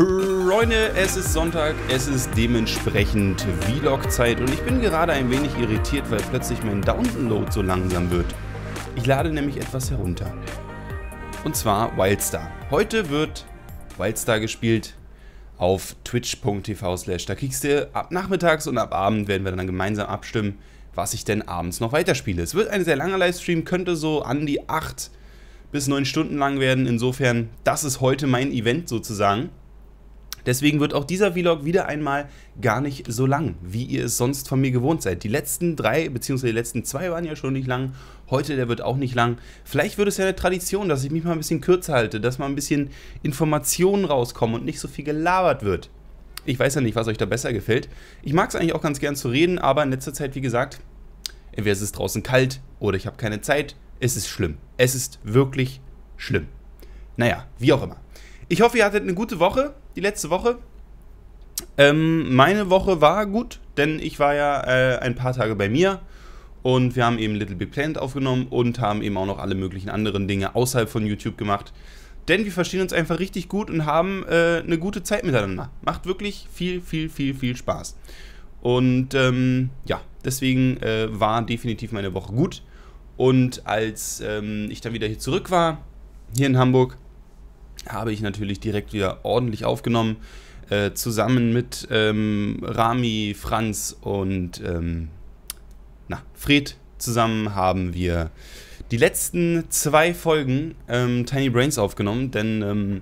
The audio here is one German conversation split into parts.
Freunde, es ist Sonntag, es ist dementsprechend Vlog-Zeit und ich bin gerade ein wenig irritiert, weil plötzlich mein Download so langsam wird. Ich lade nämlich etwas herunter. Und zwar Wildstar. Heute wird Wildstar gespielt auf twitch.tv slash. Da kriegst du ab nachmittags und ab Abend werden wir dann gemeinsam abstimmen, was ich denn abends noch weiterspiele. Es wird ein sehr langer Livestream, könnte so an die 8 bis 9 Stunden lang werden. Insofern, das ist heute mein Event sozusagen. Deswegen wird auch dieser Vlog wieder einmal gar nicht so lang, wie ihr es sonst von mir gewohnt seid. Die letzten drei, beziehungsweise die letzten zwei waren ja schon nicht lang. Heute, der wird auch nicht lang. Vielleicht wird es ja eine Tradition, dass ich mich mal ein bisschen kürzer halte, dass mal ein bisschen Informationen rauskommen und nicht so viel gelabert wird. Ich weiß ja nicht, was euch da besser gefällt. Ich mag es eigentlich auch ganz gern zu reden, aber in letzter Zeit, wie gesagt, entweder es ist draußen kalt oder ich habe keine Zeit. Es ist schlimm. Es ist wirklich schlimm. Naja, wie auch immer. Ich hoffe, ihr hattet eine gute Woche, die letzte Woche. Ähm, meine Woche war gut, denn ich war ja äh, ein paar Tage bei mir und wir haben eben Little Big Planet aufgenommen und haben eben auch noch alle möglichen anderen Dinge außerhalb von YouTube gemacht. Denn wir verstehen uns einfach richtig gut und haben äh, eine gute Zeit miteinander. Macht wirklich viel, viel, viel, viel Spaß. Und ähm, ja, deswegen äh, war definitiv meine Woche gut. Und als ähm, ich dann wieder hier zurück war, hier in Hamburg, habe ich natürlich direkt wieder ordentlich aufgenommen, äh, zusammen mit ähm, Rami, Franz und ähm, na, Fred. Zusammen haben wir die letzten zwei Folgen ähm, Tiny Brains aufgenommen, denn ähm,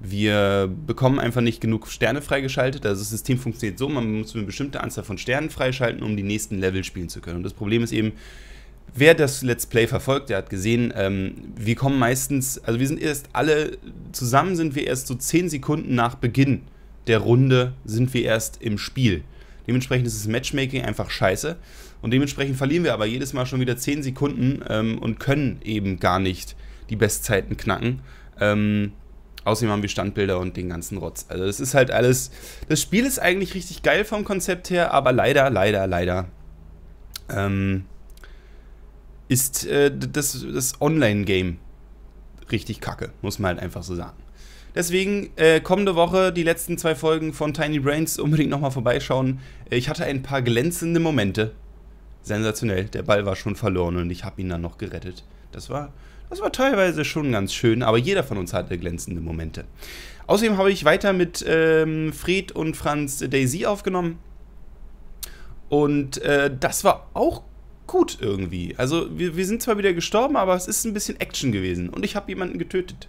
wir bekommen einfach nicht genug Sterne freigeschaltet. Also das System funktioniert so, man muss eine bestimmte Anzahl von Sternen freischalten, um die nächsten Level spielen zu können. Und das Problem ist eben, Wer das Let's Play verfolgt, der hat gesehen, ähm, wir kommen meistens, also wir sind erst alle, zusammen sind wir erst so 10 Sekunden nach Beginn der Runde, sind wir erst im Spiel. Dementsprechend ist das Matchmaking einfach scheiße. Und dementsprechend verlieren wir aber jedes Mal schon wieder 10 Sekunden ähm, und können eben gar nicht die Bestzeiten knacken. Ähm, außerdem haben wir Standbilder und den ganzen Rotz. Also das ist halt alles. Das Spiel ist eigentlich richtig geil vom Konzept her, aber leider, leider, leider. Ähm, ist äh, das, das Online-Game richtig kacke, muss man halt einfach so sagen. Deswegen äh, kommende Woche die letzten zwei Folgen von Tiny Brains unbedingt nochmal vorbeischauen. Äh, ich hatte ein paar glänzende Momente. Sensationell, der Ball war schon verloren und ich habe ihn dann noch gerettet. Das war, das war teilweise schon ganz schön, aber jeder von uns hatte glänzende Momente. Außerdem habe ich weiter mit ähm, Fred und Franz Daisy aufgenommen. Und äh, das war auch gut gut irgendwie. Also wir, wir sind zwar wieder gestorben, aber es ist ein bisschen Action gewesen. Und ich habe jemanden getötet.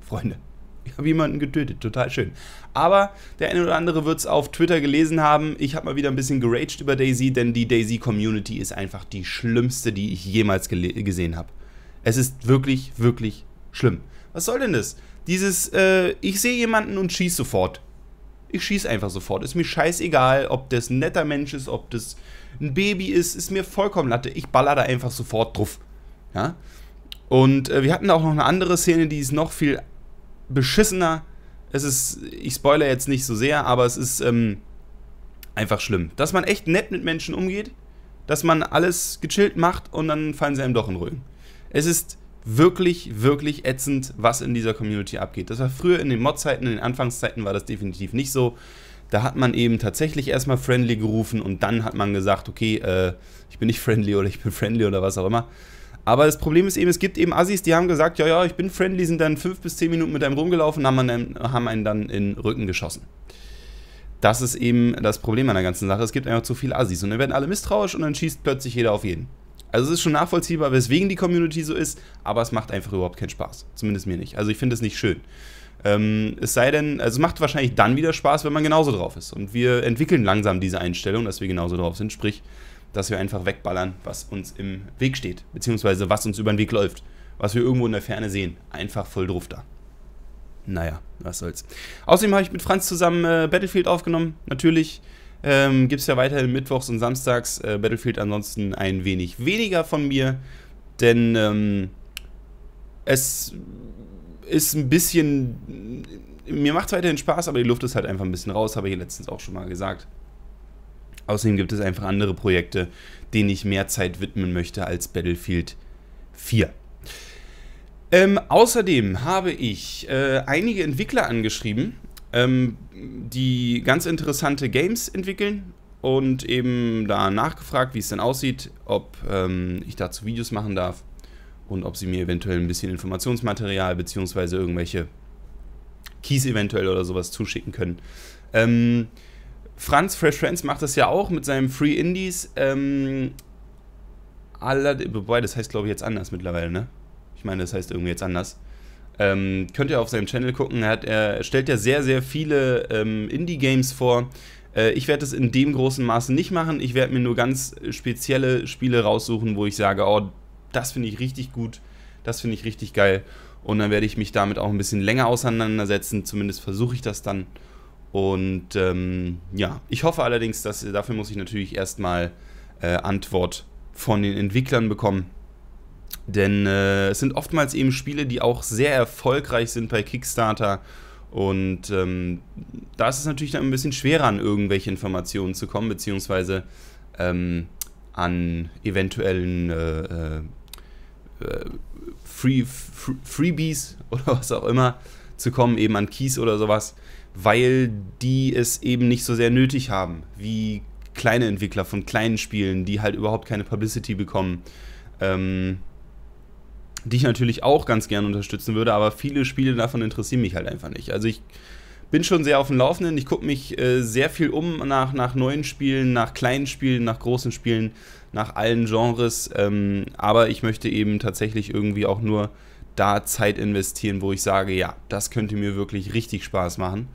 Freunde. Ich habe jemanden getötet, total schön. Aber der eine oder andere wird es auf Twitter gelesen haben. Ich habe mal wieder ein bisschen geraged über Daisy, denn die Daisy-Community ist einfach die schlimmste, die ich jemals gesehen habe. Es ist wirklich, wirklich schlimm. Was soll denn das? Dieses, äh, ich sehe jemanden und schieße sofort. Ich schieße einfach sofort. Ist mir scheißegal, ob das ein netter Mensch ist, ob das ein Baby ist, ist mir vollkommen Latte. Ich baller da einfach sofort drauf. Ja? Und äh, wir hatten da auch noch eine andere Szene, die ist noch viel beschissener. Es ist, ich spoilere jetzt nicht so sehr, aber es ist ähm, einfach schlimm. Dass man echt nett mit Menschen umgeht, dass man alles gechillt macht und dann fallen sie einem doch in den Rücken. Es ist wirklich, wirklich ätzend, was in dieser Community abgeht. Das war früher in den Mod-Zeiten, in den Anfangszeiten war das definitiv nicht so. Da hat man eben tatsächlich erstmal friendly gerufen und dann hat man gesagt, okay, äh, ich bin nicht friendly oder ich bin friendly oder was auch immer. Aber das Problem ist eben, es gibt eben Assis, die haben gesagt, ja, ja, ich bin friendly, sind dann fünf bis zehn Minuten mit einem rumgelaufen haben, einen, haben einen dann in den Rücken geschossen. Das ist eben das Problem an der ganzen Sache. Es gibt einfach zu viele Assis und dann werden alle misstrauisch und dann schießt plötzlich jeder auf jeden. Also es ist schon nachvollziehbar, weswegen die Community so ist, aber es macht einfach überhaupt keinen Spaß. Zumindest mir nicht. Also ich finde es nicht schön. Ähm, es sei denn, also es macht wahrscheinlich dann wieder Spaß, wenn man genauso drauf ist. Und wir entwickeln langsam diese Einstellung, dass wir genauso drauf sind. Sprich, dass wir einfach wegballern, was uns im Weg steht, beziehungsweise was uns über den Weg läuft, was wir irgendwo in der Ferne sehen. Einfach voll drauf da. Naja, was soll's. Außerdem habe ich mit Franz zusammen äh, Battlefield aufgenommen. Natürlich ähm, gibt es ja weiterhin mittwochs und samstags äh, Battlefield ansonsten ein wenig weniger von mir, denn ähm, es ist ein bisschen. Mir macht es weiterhin Spaß, aber die Luft ist halt einfach ein bisschen raus, habe ich letztens auch schon mal gesagt. Außerdem gibt es einfach andere Projekte, denen ich mehr Zeit widmen möchte als Battlefield 4. Ähm, außerdem habe ich äh, einige Entwickler angeschrieben, ähm, die ganz interessante Games entwickeln und eben da nachgefragt, wie es denn aussieht, ob ähm, ich dazu Videos machen darf und ob sie mir eventuell ein bisschen Informationsmaterial bzw. irgendwelche Keys eventuell oder sowas zuschicken können. Ähm, Franz Fresh Friends macht das ja auch mit seinem Free Indies. Ähm, wobei, das heißt glaube ich jetzt anders mittlerweile, ne? Ich meine, das heißt irgendwie jetzt anders. Ähm, könnt ihr auf seinem Channel gucken. Er, hat, er stellt ja sehr, sehr viele ähm, Indie-Games vor. Äh, ich werde das in dem großen Maße nicht machen. Ich werde mir nur ganz spezielle Spiele raussuchen, wo ich sage, oh, das finde ich richtig gut, das finde ich richtig geil. Und dann werde ich mich damit auch ein bisschen länger auseinandersetzen, zumindest versuche ich das dann. Und ähm, ja, ich hoffe allerdings, dass dafür muss ich natürlich erstmal äh, Antwort von den Entwicklern bekommen. Denn äh, es sind oftmals eben Spiele, die auch sehr erfolgreich sind bei Kickstarter. Und ähm, da ist es natürlich dann ein bisschen schwerer, an irgendwelche Informationen zu kommen, beziehungsweise ähm, an eventuellen äh, äh, äh Free, Free, Freebies oder was auch immer zu kommen, eben an Keys oder sowas, weil die es eben nicht so sehr nötig haben, wie kleine Entwickler von kleinen Spielen, die halt überhaupt keine Publicity bekommen. Ähm, die ich natürlich auch ganz gerne unterstützen würde, aber viele Spiele davon interessieren mich halt einfach nicht. Also ich bin schon sehr auf dem Laufenden. Ich gucke mich äh, sehr viel um nach, nach neuen Spielen, nach kleinen Spielen, nach großen Spielen, nach allen Genres. Ähm, aber ich möchte eben tatsächlich irgendwie auch nur da Zeit investieren, wo ich sage, ja, das könnte mir wirklich richtig Spaß machen.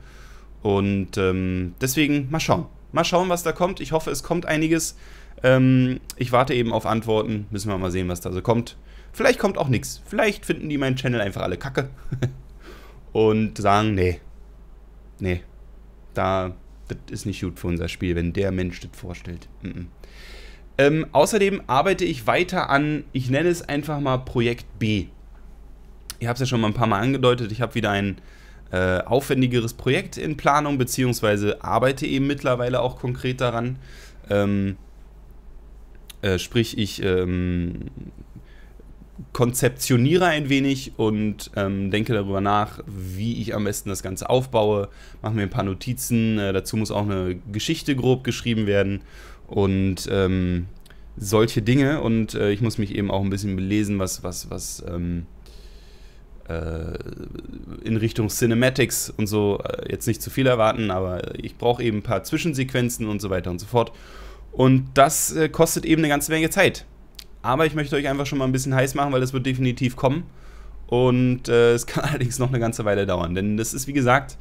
Und ähm, deswegen mal schauen. Mal schauen, was da kommt. Ich hoffe, es kommt einiges. Ähm, ich warte eben auf Antworten. Müssen wir mal sehen, was da so kommt. Vielleicht kommt auch nichts. Vielleicht finden die meinen Channel einfach alle kacke. Und sagen, nee, nee, da, das ist nicht gut für unser Spiel, wenn der Mensch das vorstellt. Mm -mm. Ähm, außerdem arbeite ich weiter an, ich nenne es einfach mal Projekt B. Ich habe es ja schon mal ein paar Mal angedeutet, ich habe wieder ein äh, aufwendigeres Projekt in Planung, beziehungsweise arbeite eben mittlerweile auch konkret daran. Ähm, äh, sprich, ich ähm, konzeptioniere ein wenig und ähm, denke darüber nach, wie ich am besten das Ganze aufbaue, mache mir ein paar Notizen, äh, dazu muss auch eine Geschichte grob geschrieben werden und ähm, solche Dinge und äh, ich muss mich eben auch ein bisschen belesen, was, was, was ähm, äh, in Richtung Cinematics und so äh, jetzt nicht zu viel erwarten, aber ich brauche eben ein paar Zwischensequenzen und so weiter und so fort. Und das äh, kostet eben eine ganze Menge Zeit. Aber ich möchte euch einfach schon mal ein bisschen heiß machen, weil das wird definitiv kommen. Und äh, es kann allerdings noch eine ganze Weile dauern. Denn das ist, wie gesagt,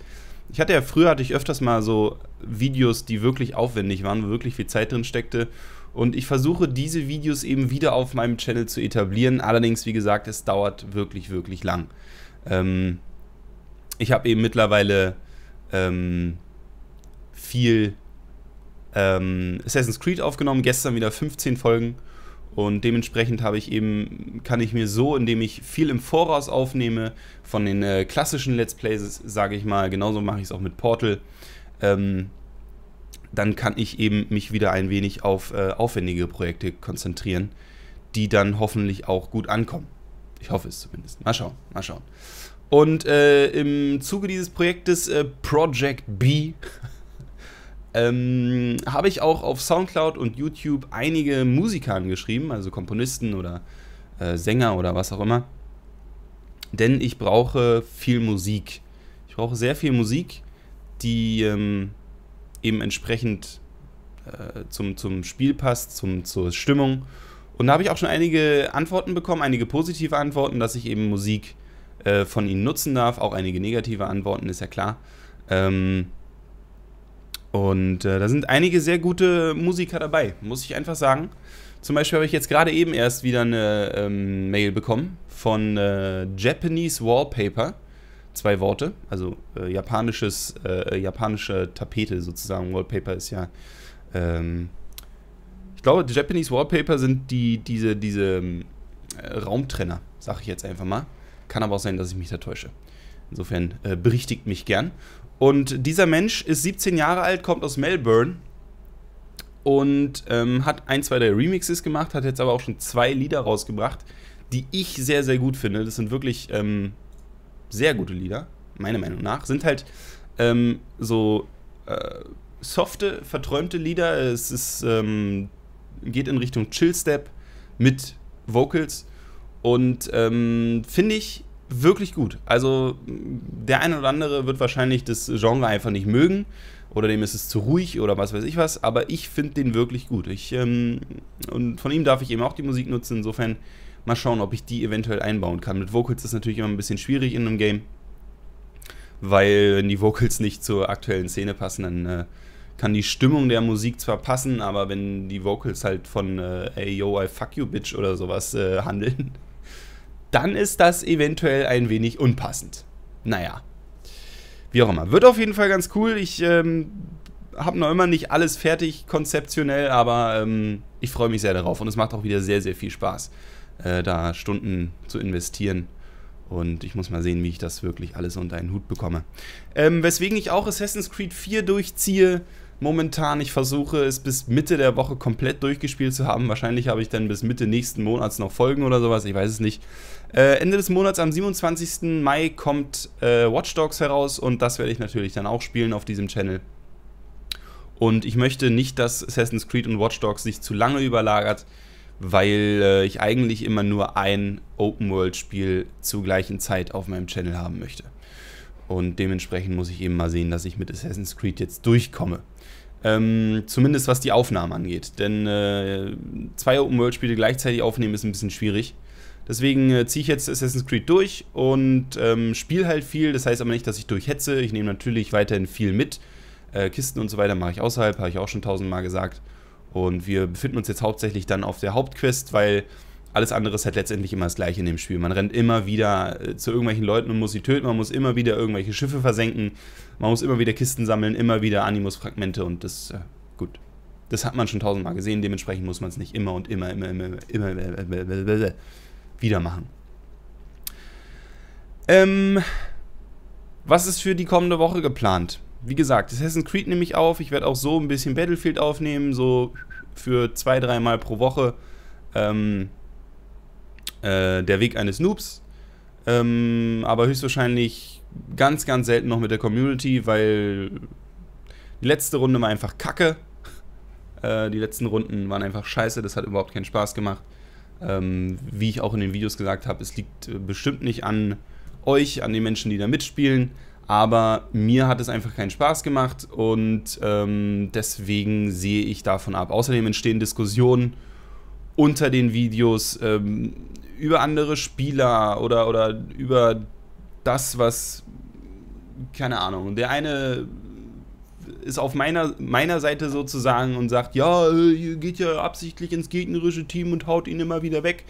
ich hatte ja früher hatte ich öfters mal so Videos, die wirklich aufwendig waren, wo wirklich viel Zeit drin steckte. Und ich versuche diese Videos eben wieder auf meinem Channel zu etablieren. Allerdings, wie gesagt, es dauert wirklich, wirklich lang. Ähm, ich habe eben mittlerweile ähm, viel ähm, Assassin's Creed aufgenommen, gestern wieder 15 Folgen. Und dementsprechend habe ich eben, kann ich mir so, indem ich viel im Voraus aufnehme, von den äh, klassischen Let's Plays, sage ich mal, genauso mache ich es auch mit Portal, ähm, dann kann ich eben mich wieder ein wenig auf äh, aufwendige Projekte konzentrieren, die dann hoffentlich auch gut ankommen. Ich hoffe es zumindest. Mal schauen, mal schauen. Und äh, im Zuge dieses Projektes äh, Project B ähm, habe ich auch auf Soundcloud und YouTube einige Musiker angeschrieben, also Komponisten oder äh, Sänger oder was auch immer. Denn ich brauche viel Musik. Ich brauche sehr viel Musik, die ähm, eben entsprechend äh, zum, zum Spiel passt, zum, zur Stimmung. Und da habe ich auch schon einige Antworten bekommen, einige positive Antworten, dass ich eben Musik äh, von ihnen nutzen darf. Auch einige negative Antworten, ist ja klar. Ähm, und äh, da sind einige sehr gute Musiker dabei, muss ich einfach sagen. Zum Beispiel habe ich jetzt gerade eben erst wieder eine ähm, Mail bekommen von äh, Japanese Wallpaper. Zwei Worte, also äh, japanisches, äh, japanische Tapete sozusagen. Wallpaper ist ja. Ähm, ich glaube, Japanese Wallpaper sind die, diese, diese ähm, Raumtrenner, sage ich jetzt einfach mal. Kann aber auch sein, dass ich mich da täusche. Insofern äh, berichtigt mich gern. Und dieser Mensch ist 17 Jahre alt, kommt aus Melbourne und ähm, hat ein, zwei, drei Remixes gemacht, hat jetzt aber auch schon zwei Lieder rausgebracht, die ich sehr, sehr gut finde. Das sind wirklich ähm, sehr gute Lieder, meiner Meinung nach. Sind halt ähm, so äh, softe, verträumte Lieder. Es ist, ähm, geht in Richtung Chillstep mit Vocals und ähm, finde ich wirklich gut. Also der eine oder andere wird wahrscheinlich das Genre einfach nicht mögen oder dem ist es zu ruhig oder was weiß ich was, aber ich finde den wirklich gut. Ich, ähm, und von ihm darf ich eben auch die Musik nutzen, insofern mal schauen, ob ich die eventuell einbauen kann. Mit Vocals ist natürlich immer ein bisschen schwierig in einem Game, weil wenn die Vocals nicht zur aktuellen Szene passen, dann äh, kann die Stimmung der Musik zwar passen, aber wenn die Vocals halt von äh, Hey yo, I fuck you bitch oder sowas äh, handeln, dann ist das eventuell ein wenig unpassend. Naja. Wie auch immer. Wird auf jeden Fall ganz cool. Ich ähm, habe noch immer nicht alles fertig konzeptionell, aber ähm, ich freue mich sehr darauf. Und es macht auch wieder sehr, sehr viel Spaß, äh, da Stunden zu investieren. Und ich muss mal sehen, wie ich das wirklich alles unter einen Hut bekomme. Ähm, weswegen ich auch Assassin's Creed 4 durchziehe, momentan. Ich versuche es bis Mitte der Woche komplett durchgespielt zu haben. Wahrscheinlich habe ich dann bis Mitte nächsten Monats noch Folgen oder sowas. Ich weiß es nicht. Äh, Ende des Monats, am 27. Mai, kommt äh, Watch Dogs heraus und das werde ich natürlich dann auch spielen auf diesem Channel. Und ich möchte nicht, dass Assassin's Creed und Watch Dogs sich zu lange überlagert, weil äh, ich eigentlich immer nur ein Open-World-Spiel zur gleichen Zeit auf meinem Channel haben möchte. Und dementsprechend muss ich eben mal sehen, dass ich mit Assassin's Creed jetzt durchkomme. Ähm, zumindest was die Aufnahmen angeht. Denn äh, zwei Open-World-Spiele gleichzeitig aufnehmen ist ein bisschen schwierig. Deswegen äh, ziehe ich jetzt Assassin's Creed durch und ähm, spiele halt viel. Das heißt aber nicht, dass ich durchhetze. Ich nehme natürlich weiterhin viel mit. Äh, Kisten und so weiter mache ich außerhalb, habe ich auch schon tausendmal gesagt. Und wir befinden uns jetzt hauptsächlich dann auf der Hauptquest, weil alles andere ist halt letztendlich immer das gleiche in dem Spiel. Man rennt immer wieder äh, zu irgendwelchen Leuten und muss sie töten, man muss immer wieder irgendwelche Schiffe versenken, man muss immer wieder Kisten sammeln, immer wieder Animus-Fragmente und das, äh, gut. Das hat man schon tausendmal gesehen, dementsprechend muss man es nicht immer und immer, immer, immer, immer, immer wieder machen. Ähm, was ist für die kommende Woche geplant? Wie gesagt, Assassin's Creed nehme ich auf, ich werde auch so ein bisschen Battlefield aufnehmen, so für zwei, dreimal pro Woche. Ähm, äh, der Weg eines Noobs. Ähm, aber höchstwahrscheinlich ganz, ganz selten noch mit der Community, weil die letzte Runde war einfach kacke. Äh, die letzten Runden waren einfach scheiße, das hat überhaupt keinen Spaß gemacht. Ähm, wie ich auch in den Videos gesagt habe, es liegt äh, bestimmt nicht an euch, an den Menschen, die da mitspielen. Aber mir hat es einfach keinen Spaß gemacht und ähm, deswegen sehe ich davon ab. Außerdem entstehen Diskussionen unter den Videos ähm, über andere Spieler oder, oder über das, was, keine Ahnung, der eine ist auf meiner, meiner Seite sozusagen und sagt, ja, äh, ihr geht ja absichtlich ins gegnerische Team und haut ihn immer wieder weg.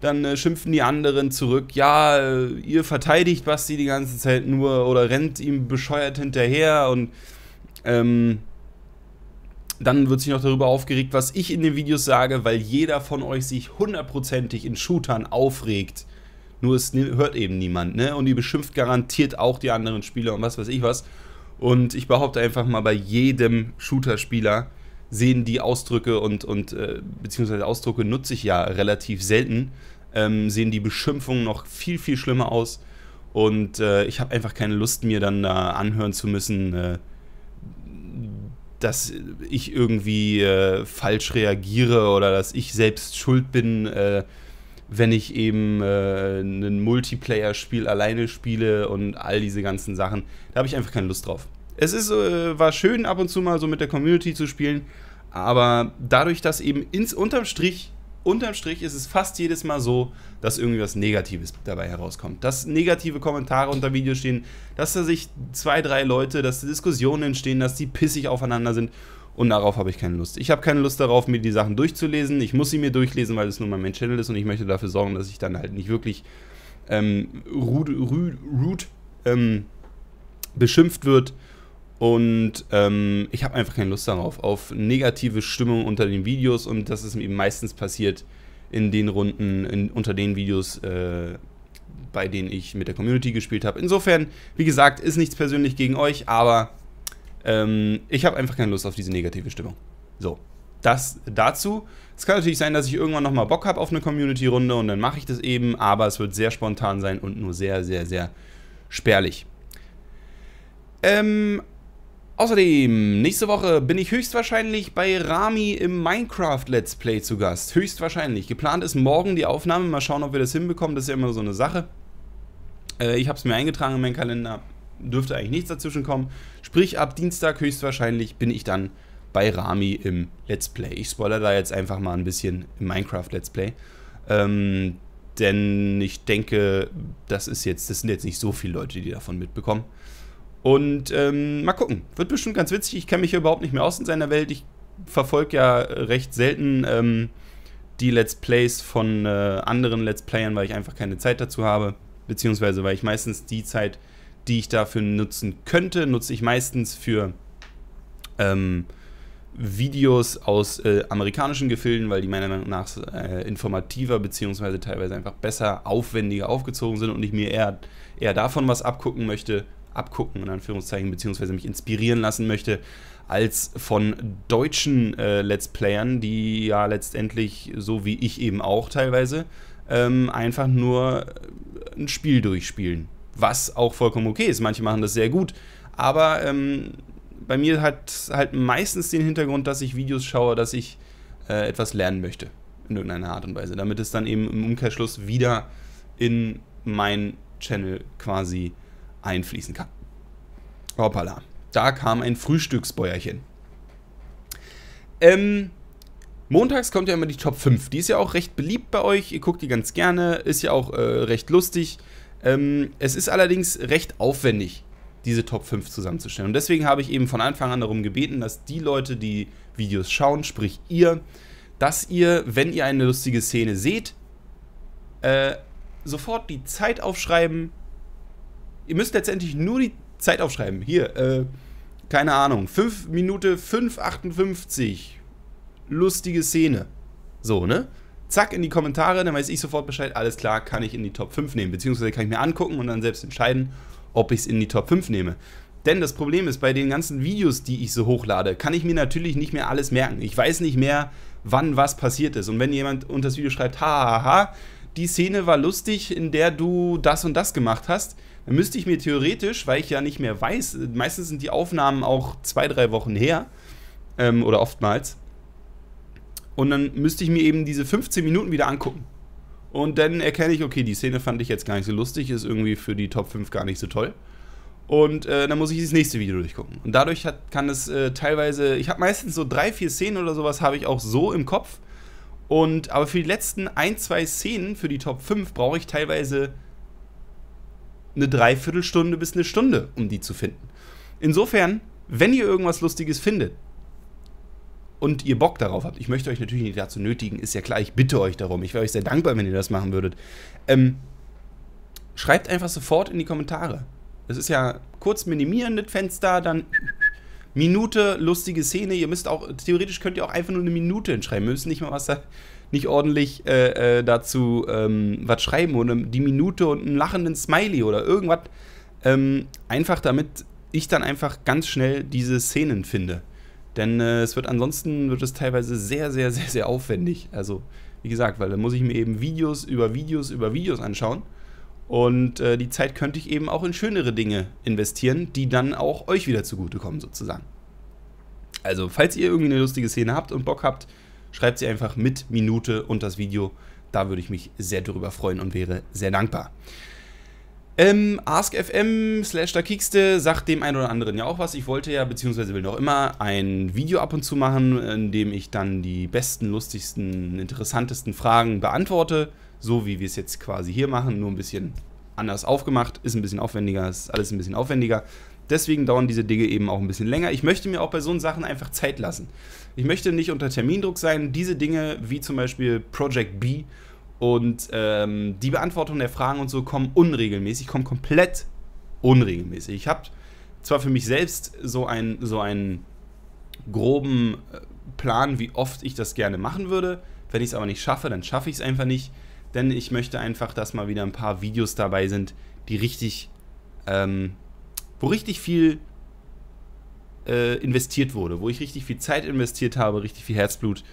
Dann äh, schimpfen die anderen zurück, ja, äh, ihr verteidigt Basti die ganze Zeit nur oder rennt ihm bescheuert hinterher und ähm, dann wird sich noch darüber aufgeregt, was ich in den Videos sage, weil jeder von euch sich hundertprozentig in Shootern aufregt. Nur es hört eben niemand, ne? Und ihr beschimpft garantiert auch die anderen Spieler und was weiß ich was. Und ich behaupte einfach mal, bei jedem Shooter-Spieler sehen die Ausdrücke und, und äh, beziehungsweise Ausdrücke nutze ich ja relativ selten, ähm, sehen die Beschimpfungen noch viel, viel schlimmer aus. Und äh, ich habe einfach keine Lust, mir dann da anhören zu müssen, äh, dass ich irgendwie äh, falsch reagiere oder dass ich selbst schuld bin, äh, wenn ich eben äh, ein Multiplayer-Spiel alleine spiele und all diese ganzen Sachen. Da habe ich einfach keine Lust drauf. Es ist, äh, war schön, ab und zu mal so mit der Community zu spielen, aber dadurch, dass eben ins unterm Strich unterm Strich ist es fast jedes Mal so, dass irgendwie was Negatives dabei herauskommt. Dass negative Kommentare unter Videos stehen, dass da sich zwei, drei Leute, dass Diskussionen entstehen, dass die pissig aufeinander sind. Und darauf habe ich keine Lust. Ich habe keine Lust darauf, mir die Sachen durchzulesen. Ich muss sie mir durchlesen, weil es nur mein Channel ist und ich möchte dafür sorgen, dass ich dann halt nicht wirklich ähm, rude, rude, rude ähm, beschimpft wird und ähm, ich habe einfach keine Lust darauf, auf negative Stimmung unter den Videos. Und das ist mir meistens passiert in den Runden, in, unter den Videos, äh, bei denen ich mit der Community gespielt habe. Insofern, wie gesagt, ist nichts persönlich gegen euch, aber ähm, ich habe einfach keine Lust auf diese negative Stimmung. So, das dazu. Es kann natürlich sein, dass ich irgendwann nochmal Bock habe auf eine Community-Runde und dann mache ich das eben, aber es wird sehr spontan sein und nur sehr, sehr, sehr spärlich. Ähm, Außerdem, nächste Woche bin ich höchstwahrscheinlich bei Rami im Minecraft Let's Play zu Gast. Höchstwahrscheinlich. Geplant ist morgen die Aufnahme. Mal schauen, ob wir das hinbekommen. Das ist ja immer so eine Sache. Äh, ich habe es mir eingetragen in meinen Kalender. Dürfte eigentlich nichts dazwischen kommen. Sprich, ab Dienstag höchstwahrscheinlich bin ich dann bei Rami im Let's Play. Ich spoilere da jetzt einfach mal ein bisschen im Minecraft Let's Play. Ähm, denn ich denke, das ist jetzt, das sind jetzt nicht so viele Leute, die davon mitbekommen. Und ähm, mal gucken. Wird bestimmt ganz witzig. Ich kenne mich hier überhaupt nicht mehr aus in seiner Welt. Ich verfolge ja recht selten ähm, die Let's Plays von äh, anderen Let's Playern, weil ich einfach keine Zeit dazu habe. Beziehungsweise, weil ich meistens die Zeit, die ich dafür nutzen könnte, nutze ich meistens für ähm, Videos aus äh, amerikanischen Gefilden, weil die meiner Meinung nach äh, informativer beziehungsweise teilweise einfach besser, aufwendiger aufgezogen sind und ich mir eher, eher davon was abgucken möchte, abgucken, in Anführungszeichen, beziehungsweise mich inspirieren lassen möchte, als von deutschen äh, Let's Playern, die ja letztendlich, so wie ich eben auch teilweise, ähm, einfach nur äh, ein Spiel durchspielen. Was auch vollkommen okay ist. Manche machen das sehr gut. Aber ähm, bei mir hat halt meistens den Hintergrund, dass ich Videos schaue, dass ich äh, etwas lernen möchte. In irgendeiner Art und Weise. Damit es dann eben im Umkehrschluss wieder in meinen Channel quasi einfließen kann. Hoppala, da kam ein Frühstücksbäuerchen. Ähm, montags kommt ja immer die Top 5. Die ist ja auch recht beliebt bei euch. Ihr guckt die ganz gerne. Ist ja auch äh, recht lustig. Ähm, es ist allerdings recht aufwendig, diese Top 5 zusammenzustellen. Und deswegen habe ich eben von Anfang an darum gebeten, dass die Leute, die Videos schauen, sprich ihr, dass ihr, wenn ihr eine lustige Szene seht, äh, sofort die Zeit aufschreiben, Ihr müsst letztendlich nur die Zeit aufschreiben. Hier, äh, keine Ahnung, 5 Minute 5,58. Lustige Szene. So, ne? Zack, in die Kommentare, dann weiß ich sofort Bescheid, alles klar, kann ich in die Top 5 nehmen. Beziehungsweise kann ich mir angucken und dann selbst entscheiden, ob ich es in die Top 5 nehme. Denn das Problem ist, bei den ganzen Videos, die ich so hochlade, kann ich mir natürlich nicht mehr alles merken. Ich weiß nicht mehr, wann was passiert ist. Und wenn jemand unter das Video schreibt, hahaha, die Szene war lustig, in der du das und das gemacht hast, dann müsste ich mir theoretisch, weil ich ja nicht mehr weiß, meistens sind die Aufnahmen auch zwei, drei Wochen her ähm, oder oftmals. Und dann müsste ich mir eben diese 15 Minuten wieder angucken. Und dann erkenne ich, okay, die Szene fand ich jetzt gar nicht so lustig, ist irgendwie für die Top 5 gar nicht so toll. Und äh, dann muss ich das nächste Video durchgucken. Und dadurch hat, kann es äh, teilweise, ich habe meistens so drei, vier Szenen oder sowas, habe ich auch so im Kopf. Und aber für die letzten ein, zwei Szenen für die Top 5 brauche ich teilweise eine Dreiviertelstunde bis eine Stunde, um die zu finden. Insofern, wenn ihr irgendwas Lustiges findet und ihr Bock darauf habt, ich möchte euch natürlich nicht dazu nötigen, ist ja klar, ich bitte euch darum, ich wäre euch sehr dankbar, wenn ihr das machen würdet, ähm, schreibt einfach sofort in die Kommentare. Es ist ja kurz minimierendes Fenster, dann Minute lustige Szene. Ihr müsst auch, theoretisch könnt ihr auch einfach nur eine Minute hinschreiben. Ihr müsst nicht mal was da, nicht ordentlich äh, äh, dazu ähm, was schreiben oder die Minute und einen lachenden Smiley oder irgendwas. Ähm, einfach damit ich dann einfach ganz schnell diese Szenen finde. Denn äh, es wird ansonsten wird es teilweise sehr, sehr, sehr, sehr aufwendig. Also, wie gesagt, weil dann muss ich mir eben Videos über Videos über Videos anschauen. Und äh, die Zeit könnte ich eben auch in schönere Dinge investieren, die dann auch euch wieder zugutekommen, sozusagen. Also, falls ihr irgendwie eine lustige Szene habt und Bock habt, schreibt sie einfach mit Minute und das Video. Da würde ich mich sehr darüber freuen und wäre sehr dankbar. Ähm, AskFM slash da Kickste sagt dem einen oder anderen ja auch was. Ich wollte ja, beziehungsweise will noch immer, ein Video ab und zu machen, in dem ich dann die besten, lustigsten, interessantesten Fragen beantworte. So wie wir es jetzt quasi hier machen, nur ein bisschen anders aufgemacht. Ist ein bisschen aufwendiger, ist alles ein bisschen aufwendiger. Deswegen dauern diese Dinge eben auch ein bisschen länger. Ich möchte mir auch bei so Sachen einfach Zeit lassen. Ich möchte nicht unter Termindruck sein. Diese Dinge, wie zum Beispiel Project B, und ähm, die Beantwortung der Fragen und so kommen unregelmäßig, kommen komplett unregelmäßig. Ich habe zwar für mich selbst so, ein, so einen groben äh, Plan, wie oft ich das gerne machen würde. Wenn ich es aber nicht schaffe, dann schaffe ich es einfach nicht. Denn ich möchte einfach, dass mal wieder ein paar Videos dabei sind, die richtig, ähm, wo richtig viel äh, investiert wurde, wo ich richtig viel Zeit investiert habe, richtig viel Herzblut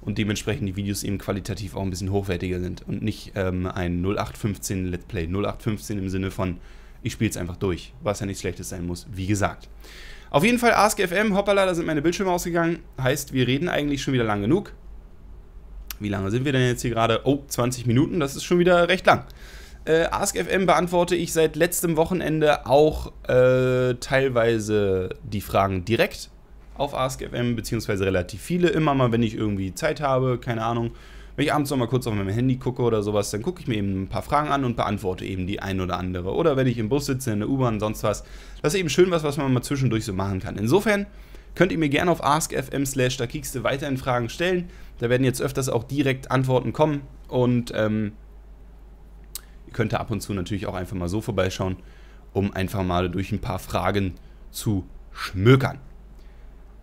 und dementsprechend die Videos eben qualitativ auch ein bisschen hochwertiger sind und nicht ähm, ein 0815 Let's Play. 0815 im Sinne von, ich spiele es einfach durch, was ja nichts Schlechtes sein muss, wie gesagt. Auf jeden Fall AskFM, hoppala, da sind meine Bildschirme ausgegangen. Heißt, wir reden eigentlich schon wieder lang genug. Wie lange sind wir denn jetzt hier gerade? Oh, 20 Minuten, das ist schon wieder recht lang. Äh, AskFM beantworte ich seit letztem Wochenende auch äh, teilweise die Fragen direkt auf AskFM, beziehungsweise relativ viele. Immer mal, wenn ich irgendwie Zeit habe, keine Ahnung. Wenn ich abends noch mal kurz auf meinem Handy gucke oder sowas, dann gucke ich mir eben ein paar Fragen an und beantworte eben die ein oder andere. Oder wenn ich im Bus sitze, in der U-Bahn, sonst was. Das ist eben schön was, was man mal zwischendurch so machen kann. Insofern könnt ihr mir gerne auf askfm slash da kiekste weiterhin Fragen stellen. Da werden jetzt öfters auch direkt Antworten kommen und ähm, ihr könnt da ab und zu natürlich auch einfach mal so vorbeischauen, um einfach mal durch ein paar Fragen zu schmökern.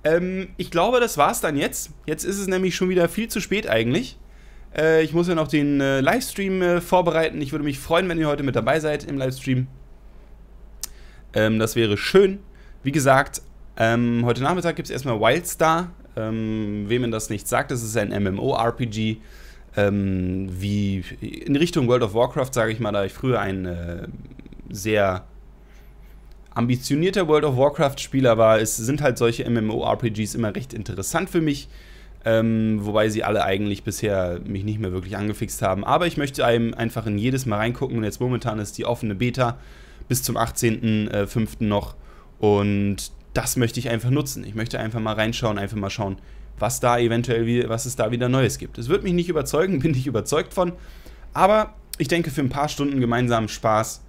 Ähm, ich glaube, das war's dann jetzt. Jetzt ist es nämlich schon wieder viel zu spät eigentlich. Äh, ich muss ja noch den äh, Livestream äh, vorbereiten. Ich würde mich freuen, wenn ihr heute mit dabei seid im Livestream. Ähm, das wäre schön. Wie gesagt, ähm, heute Nachmittag gibt es erstmal Wildstar. Ähm, wem das nicht sagt, das ist ein MMORPG. Ähm, wie in Richtung World of Warcraft, sage ich mal, da ich früher ein äh, sehr ambitionierter World of Warcraft-Spieler war, es sind halt solche MMORPGs immer recht interessant für mich. Ähm, wobei sie alle eigentlich bisher mich nicht mehr wirklich angefixt haben. Aber ich möchte einem einfach in jedes Mal reingucken. Und jetzt momentan ist die offene Beta bis zum 18.05. Äh, noch. Und das möchte ich einfach nutzen. Ich möchte einfach mal reinschauen, einfach mal schauen, was da eventuell, was es da wieder Neues gibt. Es wird mich nicht überzeugen, bin ich überzeugt von. Aber ich denke, für ein paar Stunden gemeinsamen Spaß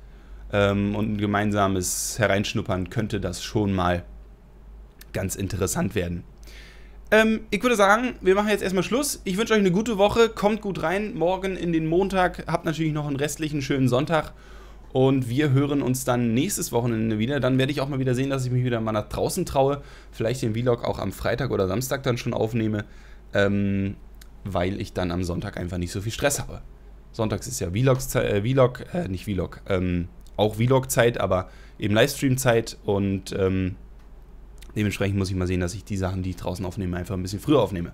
ähm, und ein gemeinsames Hereinschnuppern könnte das schon mal ganz interessant werden. Ähm, ich würde sagen, wir machen jetzt erstmal Schluss. Ich wünsche euch eine gute Woche. Kommt gut rein. Morgen in den Montag. Habt natürlich noch einen restlichen schönen Sonntag. Und wir hören uns dann nächstes Wochenende wieder. Dann werde ich auch mal wieder sehen, dass ich mich wieder mal nach draußen traue. Vielleicht den Vlog auch am Freitag oder Samstag dann schon aufnehme. Ähm, weil ich dann am Sonntag einfach nicht so viel Stress habe. Sonntags ist ja Vlogs, äh, Vlog, äh, nicht Vlog, ähm, auch Vlog-Zeit, aber eben Livestream-Zeit und ähm, dementsprechend muss ich mal sehen, dass ich die Sachen, die ich draußen aufnehme, einfach ein bisschen früher aufnehme.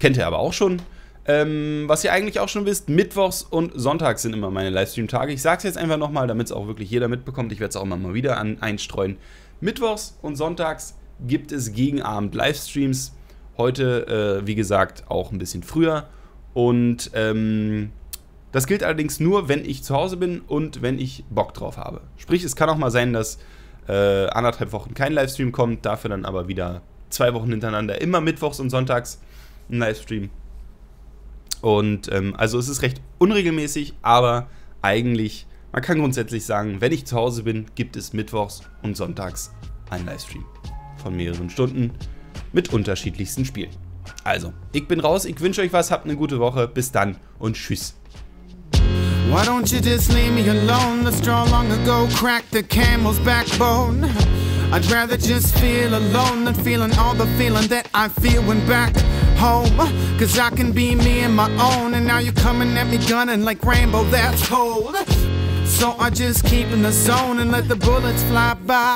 Kennt ihr aber auch schon. Ähm, was ihr eigentlich auch schon wisst, Mittwochs und Sonntags sind immer meine Livestream-Tage. Ich sage es jetzt einfach nochmal, damit es auch wirklich jeder mitbekommt. Ich werde es auch immer mal wieder an, einstreuen. Mittwochs und Sonntags gibt es gegen Abend Livestreams. Heute, äh, wie gesagt, auch ein bisschen früher. Und ähm, das gilt allerdings nur, wenn ich zu Hause bin und wenn ich Bock drauf habe. Sprich, es kann auch mal sein, dass äh, anderthalb Wochen kein Livestream kommt, dafür dann aber wieder zwei Wochen hintereinander immer mittwochs und sonntags ein Livestream. Und ähm, also es ist recht unregelmäßig, aber eigentlich, man kann grundsätzlich sagen, wenn ich zu Hause bin, gibt es mittwochs und sonntags einen Livestream von mehreren Stunden mit unterschiedlichsten Spielen. Also, ich bin raus, ich wünsche euch was, habt eine gute Woche, bis dann und tschüss. Why don't you just leave me alone? The straw long ago cracked the camel's backbone. I'd rather just feel alone than feeling all the feeling that I feel when back home. Cause I can be me and my own. And now you're coming at me gunning like rainbow. that's cold. So I just keep in the zone and let the bullets fly by.